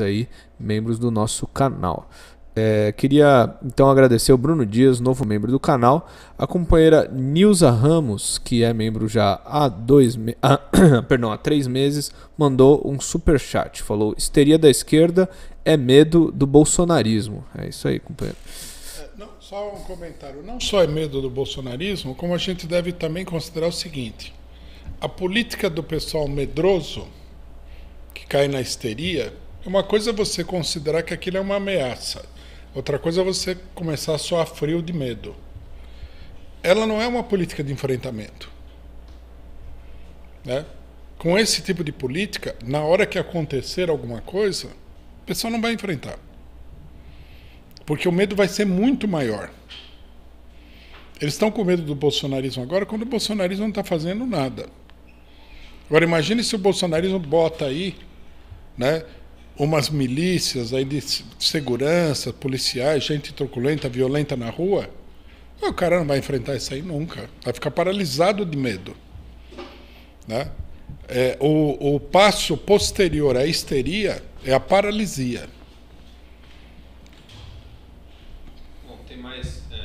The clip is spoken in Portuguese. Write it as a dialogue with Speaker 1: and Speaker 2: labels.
Speaker 1: aí, membros do nosso canal. É, queria então agradecer o Bruno Dias, novo membro do canal, a companheira Nilza Ramos, que é membro já há dois me... ah, perdão, há três meses, mandou um super chat. Falou: histeria da esquerda é medo do bolsonarismo. É isso aí, companheiro. É,
Speaker 2: não, só um comentário. Não só é medo do bolsonarismo, como a gente deve também considerar o seguinte: a política do pessoal medroso que cai na histeria uma coisa é você considerar que aquilo é uma ameaça, outra coisa é você começar a soar frio de medo. Ela não é uma política de enfrentamento. Né? Com esse tipo de política, na hora que acontecer alguma coisa, o pessoal não vai enfrentar. Porque o medo vai ser muito maior. Eles estão com medo do bolsonarismo agora, quando o bolsonarismo não está fazendo nada. Agora imagine se o bolsonarismo bota aí, né, umas milícias aí de segurança, policiais, gente truculenta, violenta na rua, o cara não vai enfrentar isso aí nunca. Vai ficar paralisado de medo. Né? É, o, o passo posterior à histeria é a paralisia.
Speaker 1: Bom, tem mais. É,